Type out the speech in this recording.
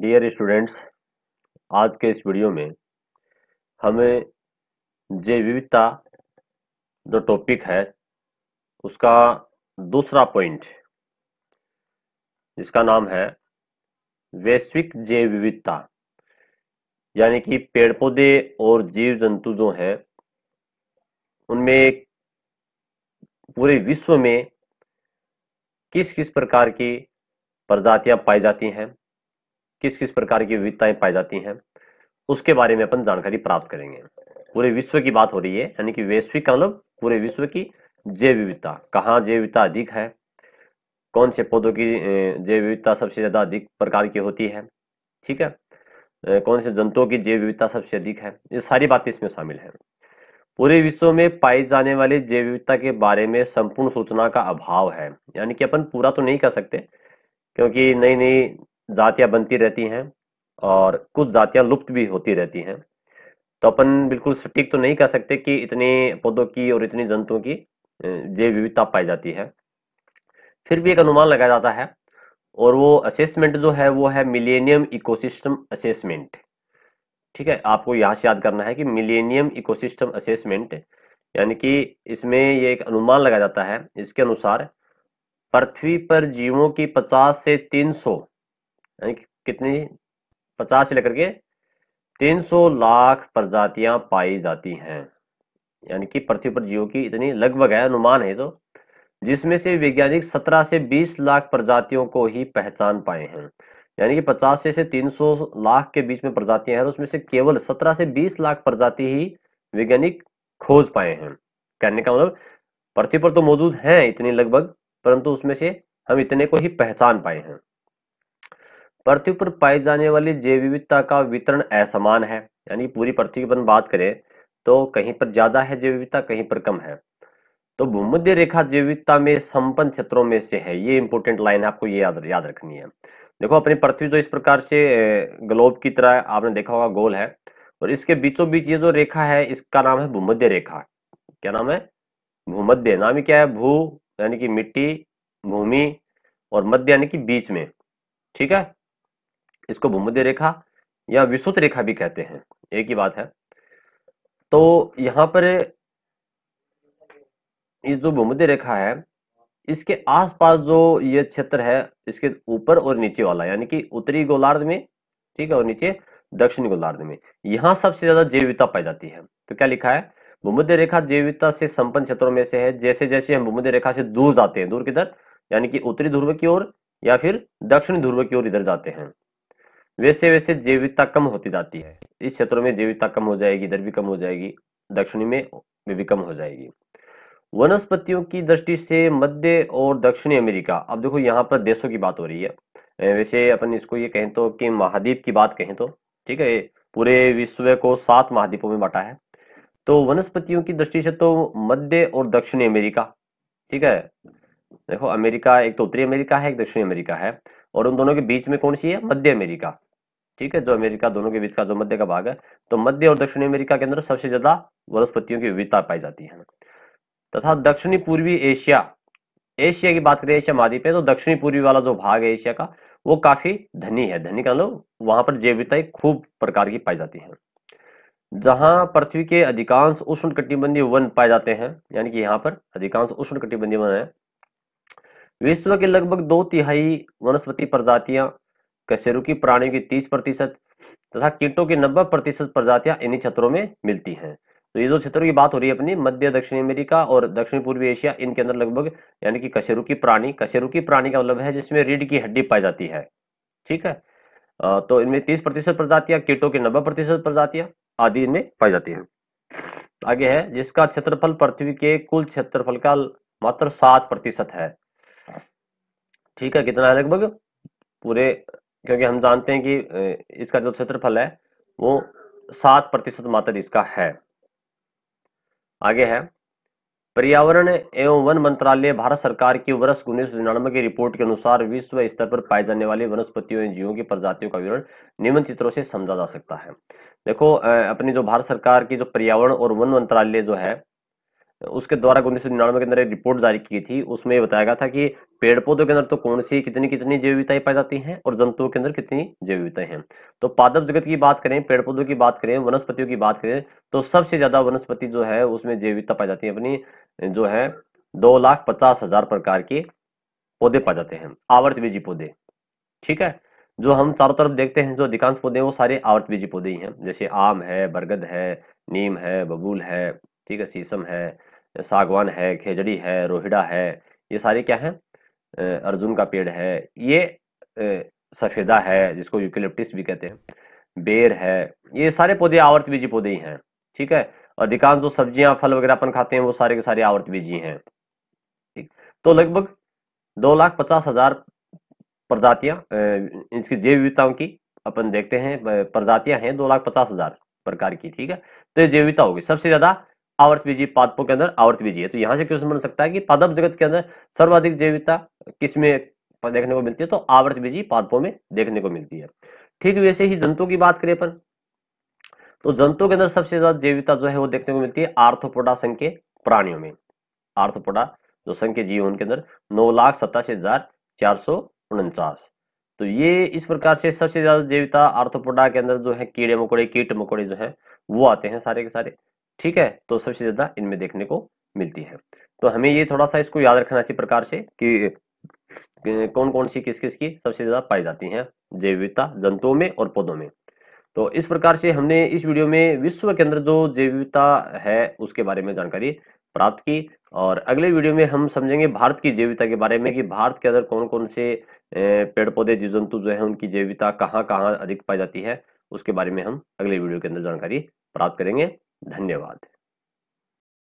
dear students आज के इस वीडियो में हमें जैव विविधता जो टॉपिक है उसका दूसरा पॉइंट जिसका नाम है वैश्विक जैव विविधता यानी कि पेड़ पौधे और जीव जंतु जो हैं उनमें पूरे विश्व में किस किस प्रकार की प्रजातियां पाई जाती हैं किस किस प्रकार की विविधताएं पाई जाती हैं उसके बारे में अपन जानकारी प्राप्त करेंगे पूरे विश्व की बात हो रही है यानी कि वैश्विक का मतलब पूरे विश्व की जैव विविधता कहाँ जैव विविधता अधिक है कौन से पौधों की जैव विविधता सबसे ज़्यादा अधिक प्रकार की होती है ठीक है कौन से जंतुओं की जैव विविधता सबसे अधिक है ये सारी बातें इसमें शामिल है पूरे विश्व में पाई जाने वाली जैव विविधता के बारे में संपूर्ण सूचना का अभाव है यानी कि अपन पूरा तो नहीं कर सकते क्योंकि नई नई जातियाँ बनती रहती हैं और कुछ जातियाँ लुप्त भी होती रहती हैं तो अपन बिल्कुल सटीक तो नहीं कह सकते कि इतने पौधों की और इतनी जंतुओं की जैव विविधता पाई जाती है फिर भी एक अनुमान लगाया जाता है और वो असेसमेंट जो है वो है मिलेनियम इकोसिस्टम असेसमेंट ठीक है आपको यहाँ से याद करना है कि मिलेनियम इकोसिस्टम असेसमेंट यानी कि इसमें ये एक अनुमान लगाया जाता है इसके अनुसार पृथ्वी पर जीवों की 50 से यानी कितनी पचास से लेकर के तीन सौ लाख प्रजातियां पाई जाती हैं यानी कि पृथ्वी पर जीवों की इतनी लगभग है अनुमान है तो जिसमें से वैज्ञानिक सत्रह से बीस लाख प्रजातियों को ही पहचान पाए हैं यानी कि पचास से तीन सौ लाख के बीच में प्रजातियां हैं उसमें से केवल सत्रह से बीस लाख प्रजाति ही वैज्ञानिक खोज पाए हैं कहने का मतलब पृथ्वी पर तो मौजूद हैं इतनी लगभग परंतु उसमें से हम इतने को ही पहचान पाए हैं पृथ्वी पर पाई जाने वाली जैव विविधता का वितरण असमान है यानी पूरी पृथ्वी पर बात करें तो कहीं पर ज्यादा है जैव विविधता कहीं पर कम है तो भूमध्य रेखा जैव विविधता में संपन्न क्षेत्रों में से है ये इंपोर्टेंट लाइन है आपको ये याद याद रखनी है देखो अपनी पृथ्वी जो इस प्रकार से ग्लोब की तरह आपने देखा होगा गोल है और इसके बीचों बीच ये जो रेखा है इसका नाम है भूमध्य रेखा क्या नाम है भूमध्य नाम ही क्या है भू यानी कि मिट्टी भूमि और मध्य यानी कि बीच में ठीक है इसको भूमध्य रेखा या विशुद्ध रेखा भी कहते हैं एक ही बात है तो यहाँ पर ये जो भूमध्य रेखा है इसके आसपास जो ये क्षेत्र है इसके ऊपर और नीचे वाला यानी कि उत्तरी गोलार्ध में ठीक है और नीचे दक्षिण गोलार्ध में यहाँ सबसे ज्यादा जैविकता पाई जाती है तो क्या लिखा है भूमध्य रेखा जैविकता से संपन्न क्षेत्रों में से है जैसे जैसे हम भूमध्य रेखा से दूर जाते हैं दूर किधर यानी कि उत्तरी ध्रुव की ओर या फिर दक्षिण ध्रुव की ओर इधर जाते हैं वैसे वैसे जैविकता कम होती जाती है इस क्षेत्रों में जैविकता कम हो जाएगी इधर भी कम हो जाएगी दक्षिणी में में भी कम हो जाएगी वनस्पतियों की दृष्टि से मध्य और दक्षिणी अमेरिका अब देखो यहाँ पर देशों की बात हो रही है वैसे अपन इसको ये कहें तो कि महाद्वीप की बात कहें तो ठीक है पूरे विश्व को सात महाद्वीपों में बांटा है तो वनस्पतियों की दृष्टि से तो मध्य और दक्षिणी अमेरिका ठीक है देखो अमेरिका एक तो उत्तरी अमेरिका है एक दक्षिणी अमेरिका है और उन दोनों के बीच में कौन सी है मध्य अमेरिका ठीक है जो अमेरिका दोनों के बीच का जो मध्य का भाग है तो मध्य और दक्षिणी अमेरिका के अंदर सबसे ज्यादा वनस्पतियों की विविधता पाई जाती है तथा दक्षिणी पूर्वी एशिया एशिया की बात करें एशिया मादी पे तो दक्षिणी पूर्वी वाला जो भाग है एशिया का वो काफी धनी है धनी का लोग मतलब वहां पर जैविकता खूब प्रकार की पाई जाती है जहां पृथ्वी के अधिकांश उष्ण कटिबंधीय वन पाए जाते हैं यानी कि यहाँ पर अधिकांश उष्ण कटिबंधीय वन है विश्व के लगभग दो तिहाई वनस्पति प्रजातियां कशेरुकी की प्राणियों की तीस प्रतिशत तथा कीटों की नब्बे प्रतिशत प्रजातियां इन्हीं क्षेत्रों में मिलती हैं तो ये दो क्षेत्रों की बात हो रही है अपनी मध्य दक्षिण अमेरिका और दक्षिण पूर्वी एशिया इनके अंदर लगभग यानी कि कशेरुकी की प्राणी कशेरुकी प्राणी का मतलब है जिसमें रीढ़ की हड्डी पाई जाती है ठीक है तो इनमें तीस प्रतिशत प्रजातियां कीटों की नब्बे प्रतिशत प्रजातियां आदि इनमें पाई जाती हैं आगे है जिसका क्षेत्रफल पृथ्वी के कुल क्षेत्रफल का मात्र सात प्रतिशत है ठीक है कितना है लगभग पूरे क्योंकि हम जानते हैं कि इसका जो क्षेत्रफल है वो सात प्रतिशत मात्र इसका है आगे है पर्यावरण एवं वन मंत्रालय भारत सरकार की वर्ष उन्नीस सौ की रिपोर्ट के अनुसार विश्व स्तर पर पाए जाने वाले वनस्पतियों एवं जीवों की प्रजातियों का विवरण निम्न चित्रों से समझा जा सकता है देखो अपनी जो भारत सरकार की जो पर्यावरण और वन मंत्रालय जो है उसके द्वारा उन्नीस सौ निन्यानवे के अंदर एक रिपोर्ट जारी की थी उसमें बताया गया था कि पेड़ पौधों के अंदर तो कौन सी कितनी कितनी जैव विविधताएं पाई जाती हैं और जंतुओं के अंदर कितनी जैव विविधताएं हैं तो पादप जगत की बात करें पेड़ पौधों की बात करें वनस्पतियों की बात करें तो सबसे ज्यादा वनस्पति जो है उसमें जैव विविधता पाई जाती है अपनी जो है दो लाख पचास हजार प्रकार के पौधे पाए जाते हैं आवर्त बीजी पौधे ठीक है जो हम चारों तरफ देखते हैं जो अधिकांश पौधे वो सारे आवर्त बीजी पौधे ही हैं जैसे आम है बरगद है नीम है बबूल है ठीक है शीशम है सागवान है खेजड़ी है रोहिड़ा है ये सारे क्या हैं अर्जुन का पेड़ है ये सफ़ेदा है जिसको यूकिलिप्टिस भी कहते हैं बेर है ये सारे पौधे आवर्त बीजी पौधे ही हैं ठीक है अधिकांश जो सब्जियां फल वगैरह अपन खाते हैं वो सारे के सारे आवर्त बीजी हैं ठीक तो लगभग दो लाख पचास हजार प्रजातियां इसकी जैव विविधताओं की अपन देखते हैं प्रजातियां हैं दो लाख पचास हजार प्रकार की ठीक है तो ये जैव होगी सबसे ज्यादा आवर्त बीजी पादपों के अंदर आवर्त बीजी है तो यहाँ से क्वेश्चन बन सकता है कि पादप जगत के अंदर सर्वाधिक जैविकता किसमें देखने को मिलती है तो आवर्त बीजी पादपों में देखने को मिलती है ठीक वैसे ही जंतु की बात करें अपन तो जंतु के अंदर सबसे ज्यादा जैविकता जो है वो देखने को मिलती है आर्थोपोडा संख्य प्राणियों में आर्थोपोडा जो संख्य जीव उनके अंदर नौ लाख सत्तासी हजार चार सौ उनचास तो ये इस प्रकार से सबसे ज्यादा जैविकता आर्थोपोडा के अंदर जो है कीड़े मकोड़े कीट मकोड़े जो है वो आते हैं सारे के सारे ठीक है तो सबसे ज्यादा इनमें देखने को मिलती है तो हमें ये थोड़ा सा इसको याद रखना इसी प्रकार से कि कौन कौन सी किस किस की सबसे ज्यादा पाई जाती हैं जैविकता जंतुओं में और पौधों में तो इस प्रकार से हमने इस वीडियो में विश्व के अंदर जो जैविकता है उसके बारे में जानकारी प्राप्त की और अगले वीडियो में हम समझेंगे भारत की जैविकता के बारे में कि भारत के अंदर कौन कौन से पेड़ पौधे जीव जंतु जो है उनकी जैविकता कहाँ कहाँ अधिक पाई जाती है उसके बारे में हम अगले वीडियो के अंदर जानकारी प्राप्त करेंगे धन्यवाद